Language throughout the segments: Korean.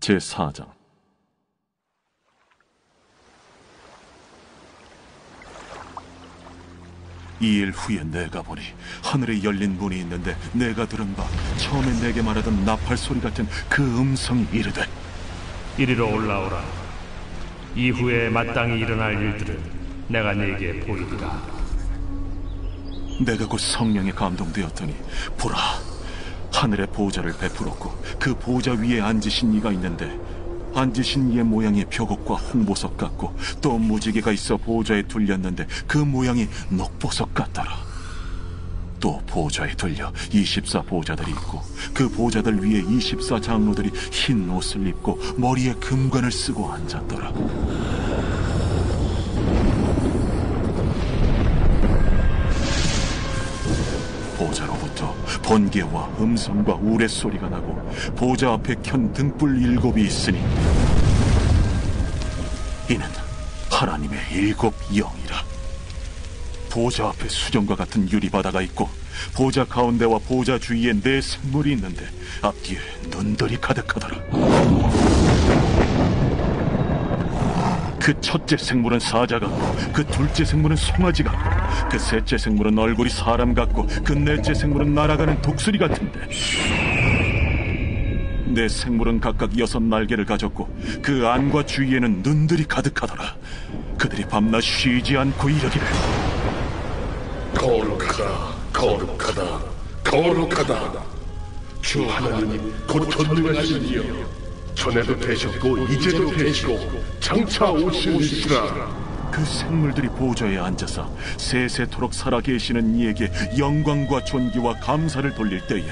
제4장 이일 후에 내가 보니 하늘에 열린 문이 있는데 내가 들은 바 처음에 내게 말하던 나팔 소리 같은 그 음성이 이르되 이리로 올라오라 이후에 마땅히 일어날 일들을 내가 네게 보이리라 내가 곧 성령에 감동되었더니 보라 하늘의 보좌를 베풀었고 그보좌 위에 앉으신 이가 있는데 앉으신 이의 모양이 벽옥과 홍보석 같고 또 무지개가 있어 보좌에 둘렸는데 그 모양이 녹보석 같더라. 또보호에 둘려 24보호들이 있고 그보호들 위에 24 장로들이 흰 옷을 입고 머리에 금관을 쓰고 앉았더라. 보좌로부터 번개와 음성과 우레소리가 나고 보좌 앞에 켠 등불 일곱이 있으니 이는 하나님의 일곱 영이라 보좌 앞에 수정과 같은 유리바다가 있고 보좌 가운데와 보좌 주위에 네 생물이 있는데 앞뒤에 눈들이 가득하더라 그 첫째 생물은 사자 같고 그 둘째 생물은 송아지 같고 그 셋째 생물은 얼굴이 사람 같고 그 넷째 생물은 날아가는 독수리 같은데 내 생물은 각각 여섯 날개를 가졌고 그 안과 주위에는 눈들이 가득하더라 그들이 밤낮 쉬지 않고 이러기를 거룩하다 거룩하다 거룩하다 주 하나님 곧 전능하신 이여 전에도 되셨고 이제도 되시고 장차 오실리시라 그 생물들이 보좌에 앉아서 세세토록 살아계시는 이에게 영광과 존귀와 감사를 돌릴 때에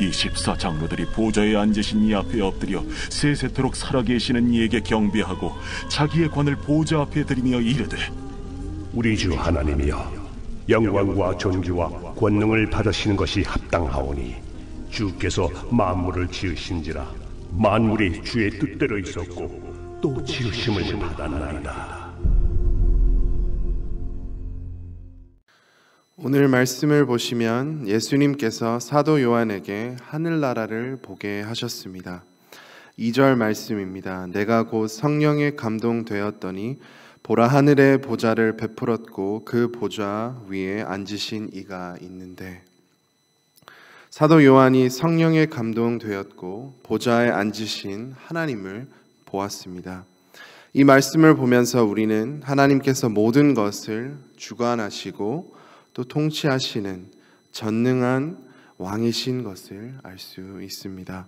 24 장로들이 보좌에 앉으신 이 앞에 엎드려 세세토록 살아계시는 이에게 경배하고 자기의 관을 보좌 앞에 드리며 이르되 우리 주 하나님이여 영광과 존귀와 권능을 받으시는 것이 합당하오니 주께서 만물을 지으신지라 만물이 주의 뜻대로 있었고 또 지으심을 받았나이다. 오늘 말씀을 보시면 예수님께서 사도 요한에게 하늘나라를 보게 하셨습니다. 2절 말씀입니다. 내가 곧 성령에 감동되었더니 보라 하늘의 보좌를 베풀었고 그 보좌 위에 앉으신 이가 있는데 사도 요한이 성령에 감동되었고 보좌에 앉으신 하나님을 보았습니다. 이 말씀을 보면서 우리는 하나님께서 모든 것을 주관하시고 또 통치하시는 전능한 왕이신 것을 알 수 있습니다.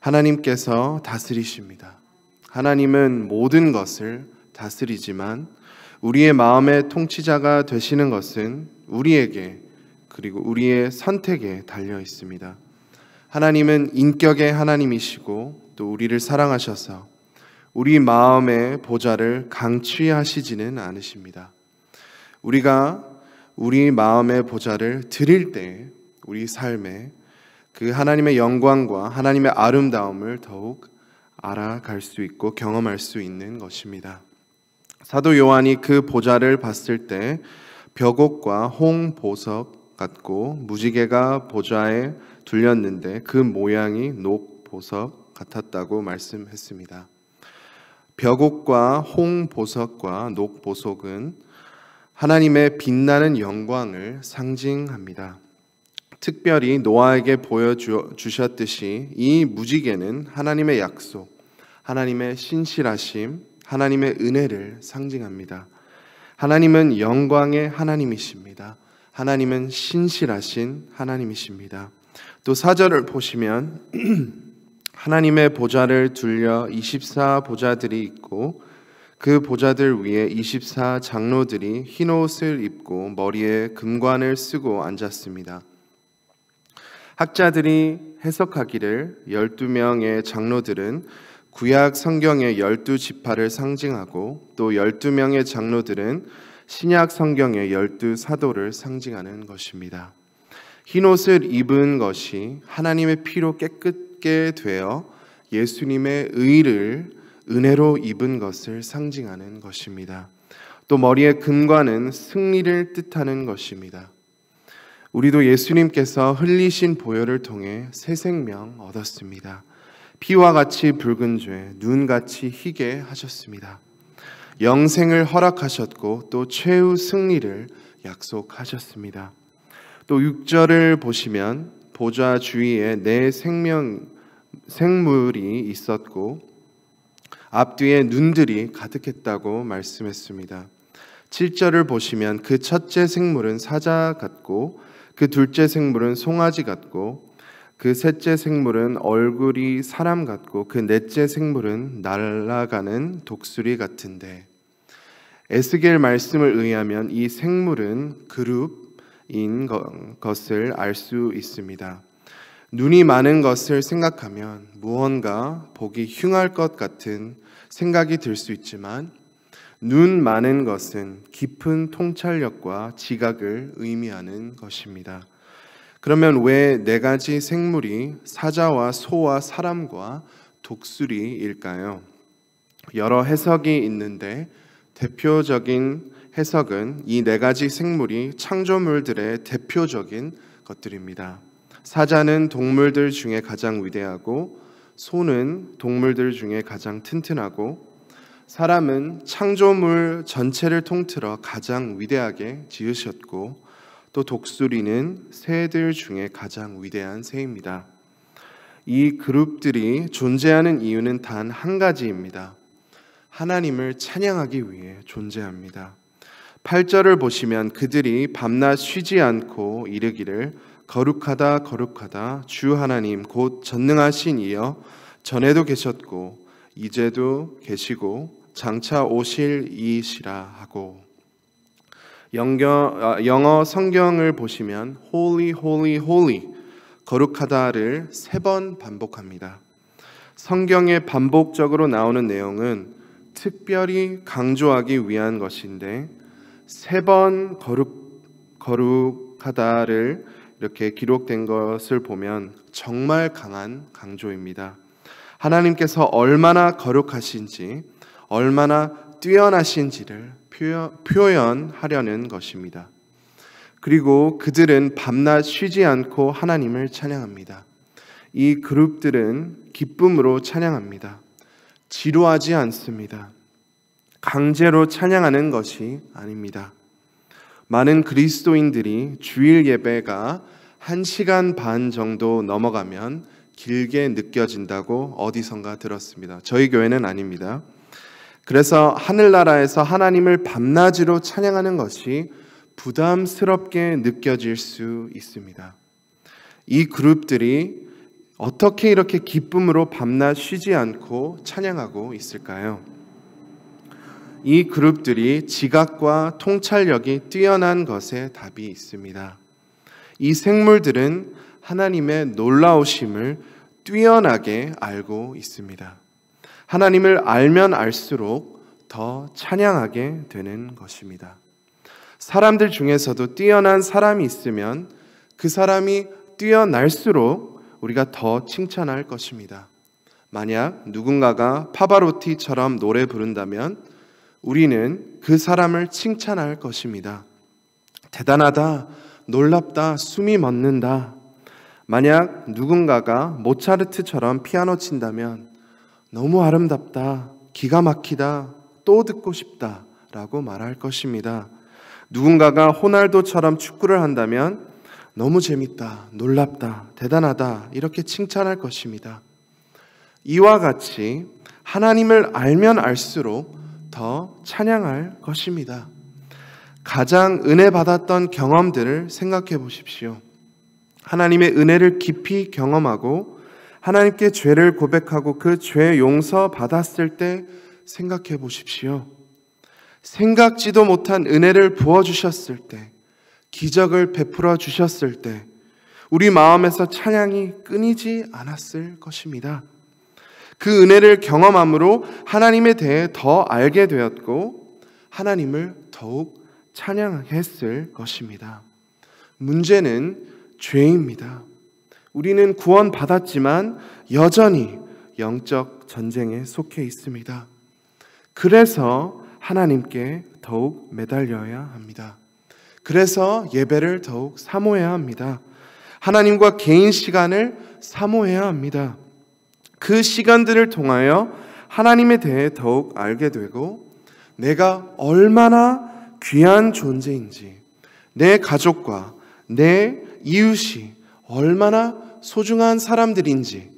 하나님께서 다스리십니다. 하나님은 모든 것을 다스리지만 우리의 마음의 통치자가 되시는 것은 우리에게 그리고 우리의 선택에 달려 있습니다. 하나님은 인격의 하나님이시고 또 우리를 사랑하셔서 우리 마음의 보좌를 강취하시지는 않으십니다. 우리가 우리 마음의 보좌를 드릴 때 우리 삶에 그 하나님의 영광과 하나님의 아름다움을 더욱 알아갈 수 있고 경험할 수 있는 것입니다. 사도 요한이 그 보좌를 봤을 때 벽옥과 홍 보석 같고 무지개가 보좌에 둘렸는데 그 모양이 녹보석 같았다고 말씀했습니다. 벼곡과 홍보석과 녹보석은 하나님의 빛나는 영광을 상징합니다. 특별히 노아에게 보여주셨듯이 이 무지개는 하나님의 약속, 하나님의 신실하심, 하나님의 은혜를 상징합니다. 하나님은 영광의 하나님이십니다. 하나님은 신실하신 하나님이십니다. 또 사절을 보시면 하나님의 보좌를 둘려 24 보좌들이 있고 그 보좌들 위에 24 장로들이 흰 옷을 입고 머리에 금관을 쓰고 앉았습니다. 학자들이 해석하기를 12명의 장로들은 구약 성경의 12지파를 상징하고 또 12명의 장로들은 신약 성경의 열두 사도를 상징하는 것입니다. 흰 옷을 입은 것이 하나님의 피로 깨끗게 되어 예수님의 의를 은혜로 입은 것을 상징하는 것입니다. 또 머리의 금관은 승리를 뜻하는 것입니다. 우리도 예수님께서 흘리신 보혈을 통해 새 생명 얻었습니다. 피와 같이 붉은 죄, 눈같이 희게 하셨습니다. 영생을 허락하셨고 또 최후 승리를 약속하셨습니다. 또 6절을 보시면 보좌 주위에 내 네 생명 생물이 있었고 앞뒤에 눈들이 가득했다고 말씀했습니다. 7절을 보시면 그 첫째 생물은 사자 같고 그 둘째 생물은 송아지 같고 그 셋째 생물은 얼굴이 사람 같고 그 넷째 생물은 날아가는 독수리 같은데 에스겔 말씀을 의하면 이 생물은 그룹인 것을 알 수 있습니다. 눈이 많은 것을 생각하면 무언가 보기 흉할 것 같은 생각이 들 수 있지만 눈 많은 것은 깊은 통찰력과 지각을 의미하는 것입니다. 그러면 왜 네 가지 생물이 사자와 소와 사람과 독수리일까요? 여러 해석이 있는데 대표적인 해석은 이 네 가지 생물이 창조물들의 대표적인 것들입니다. 사자는 동물들 중에 가장 위대하고 소는 동물들 중에 가장 튼튼하고 사람은 창조물 전체를 통틀어 가장 위대하게 지으셨고 또 독수리는 새들 중에 가장 위대한 새입니다. 이 그룹들이 존재하는 이유는 단 한 가지입니다. 하나님을 찬양하기 위해 존재합니다. 8절을 보시면 그들이 밤낮 쉬지 않고 이르기를 거룩하다 거룩하다 주 하나님 곧 전능하신 이여 전에도 계셨고 이제도 계시고 장차 오실 이시라 하고 영어, 아, 영어 성경을 보시면 holy, holy, holy 거룩하다를 세 번 반복합니다. 성경에 반복적으로 나오는 내용은 특별히 강조하기 위한 것인데 세 번 거룩 거룩하다를 이렇게 기록된 것을 보면 정말 강한 강조입니다. 하나님께서 얼마나 거룩하신지, 얼마나 뛰어나신지를 표현하려는 것입니다. 그리고 그들은 밤낮 쉬지 않고 하나님을 찬양합니다. 이 그룹들은 기쁨으로 찬양합니다. 지루하지 않습니다. 강제로 찬양하는 것이 아닙니다. 많은 그리스도인들이 주일 예배가 1시간 반 정도 넘어가면 길게 느껴진다고 어디선가 들었습니다. 저희 교회는 아닙니다. 그래서 하늘나라에서 하나님을 밤낮으로 찬양하는 것이 부담스럽게 느껴질 수 있습니다. 이 그룹들이 어떻게 이렇게 기쁨으로 밤낮 쉬지 않고 찬양하고 있을까요? 이 그룹들이 지각과 통찰력이 뛰어난 것에 답이 있습니다. 이 생물들은 하나님의 놀라우심을 뛰어나게 알고 있습니다. 하나님을 알면 알수록 더 찬양하게 되는 것입니다. 사람들 중에서도 뛰어난 사람이 있으면 그 사람이 뛰어날수록 우리가 더 칭찬할 것입니다. 만약 누군가가 파바로티처럼 노래 부른다면 우리는 그 사람을 칭찬할 것입니다. 대단하다, 놀랍다, 숨이 멎는다. 만약 누군가가 모차르트처럼 피아노 친다면 너무 아름답다, 기가 막히다, 또 듣고 싶다 라고 말할 것입니다. 누군가가 호날두처럼 축구를 한다면 너무 재밌다, 놀랍다, 대단하다 이렇게 칭찬할 것입니다. 이와 같이 하나님을 알면 알수록 더 찬양할 것입니다. 가장 은혜 받았던 경험들을 생각해 보십시오. 하나님의 은혜를 깊이 경험하고 하나님께 죄를 고백하고 그 죄 용서 받았을 때 생각해 보십시오. 생각지도 못한 은혜를 부어 주셨을 때, 기적을 베풀어 주셨을 때, 우리 마음에서 찬양이 끊이지 않았을 것입니다. 그 은혜를 경험함으로 하나님에 대해 더 알게 되었고, 하나님을 더욱 찬양했을 것입니다. 문제는 죄입니다. 우리는 구원받았지만 여전히 영적 전쟁에 속해 있습니다. 그래서 하나님께 더욱 매달려야 합니다. 그래서 예배를 더욱 사모해야 합니다. 하나님과 개인 시간을 사모해야 합니다. 그 시간들을 통하여 하나님에 대해 더욱 알게 되고 내가 얼마나 귀한 존재인지 내 가족과 내 이웃이 얼마나 소중한 사람들인지,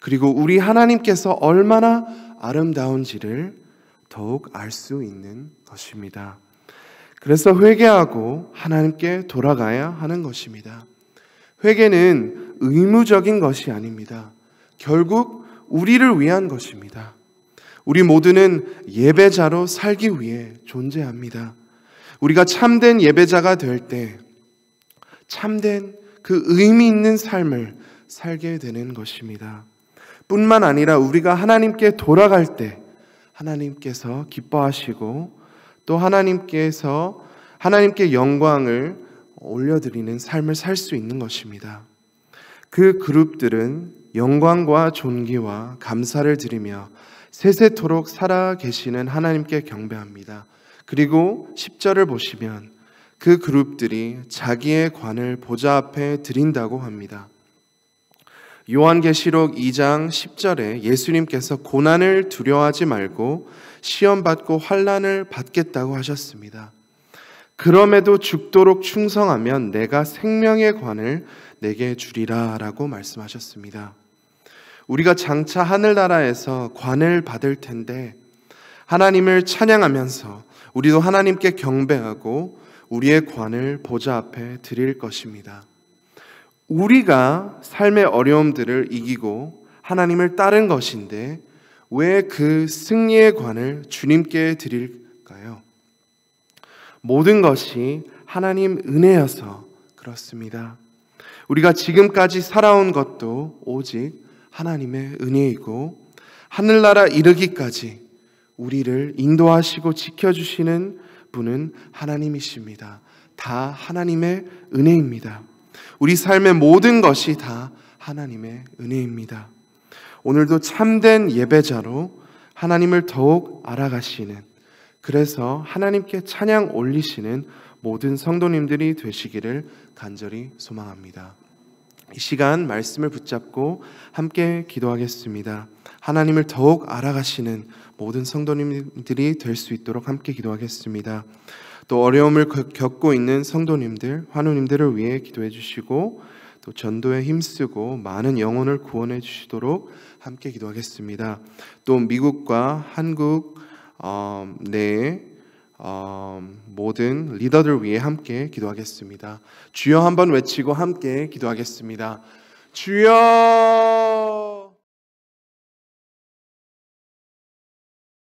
그리고 우리 하나님께서 얼마나 아름다운지를 더욱 알 수 있는 것입니다. 그래서 회개하고 하나님께 돌아가야 하는 것입니다. 회개는 의무적인 것이 아닙니다. 결국 우리를 위한 것입니다. 우리 모두는 예배자로 살기 위해 존재합니다. 우리가 참된 예배자가 될 때 참된 그 의미 있는 삶을 살게 되는 것입니다. 뿐만 아니라 우리가 하나님께 돌아갈 때 하나님께서 기뻐하시고 또 하나님께서 하나님께 영광을 올려드리는 삶을 살 수 있는 것입니다. 그 그룹들은 영광과 존귀와 감사를 드리며 세세토록 살아 계시는 하나님께 경배합니다. 그리고 10절을 보시면 그 그룹들이 자기의 관을 보좌 앞에 드린다고 합니다. 요한계시록 2장 10절에 예수님께서 고난을 두려워하지 말고 시험 받고 환란을 받겠다고 하셨습니다. 그럼에도 죽도록 충성하면 내가 생명의 관을 내게 주리라라고 말씀하셨습니다. 우리가 장차 하늘나라에서 관을 받을 텐데 하나님을 찬양하면서 우리도 하나님께 경배하고 우리의 관을 보좌 앞에 드릴 것입니다. 우리가 삶의 어려움들을 이기고 하나님을 따른 것인데 왜 그 승리의 관을 주님께 드릴까요? 모든 것이 하나님 은혜여서 그렇습니다. 우리가 지금까지 살아온 것도 오직 하나님의 은혜이고 하늘나라 이르기까지 우리를 인도하시고 지켜주시는 그분은 하나님이십니다. 다 하나님의 은혜입니다. 우리 삶의 모든 것이 다 하나님의 은혜입니다. 오늘도 참된 예배자로 하나님을 더욱 알아가시는 그래서 하나님께 찬양 올리시는 모든 성도님들이 되시기를 간절히 소망합니다. 이 시간 말씀을 붙잡고 함께 기도하겠습니다. 하나님을 더욱 알아가시는 모든 성도님들이 될 수 있도록 함께 기도하겠습니다. 또 어려움을 겪고 있는 성도님들, 환우님들을 위해 기도해 주시고 또 전도에 힘쓰고 많은 영혼을 구원해 주시도록 함께 기도하겠습니다. 또 미국과 한국 어, 내 어, 모든 리더들 위해 함께 기도하겠습니다. 주여 한번 외치고 함께 기도하겠습니다. 주여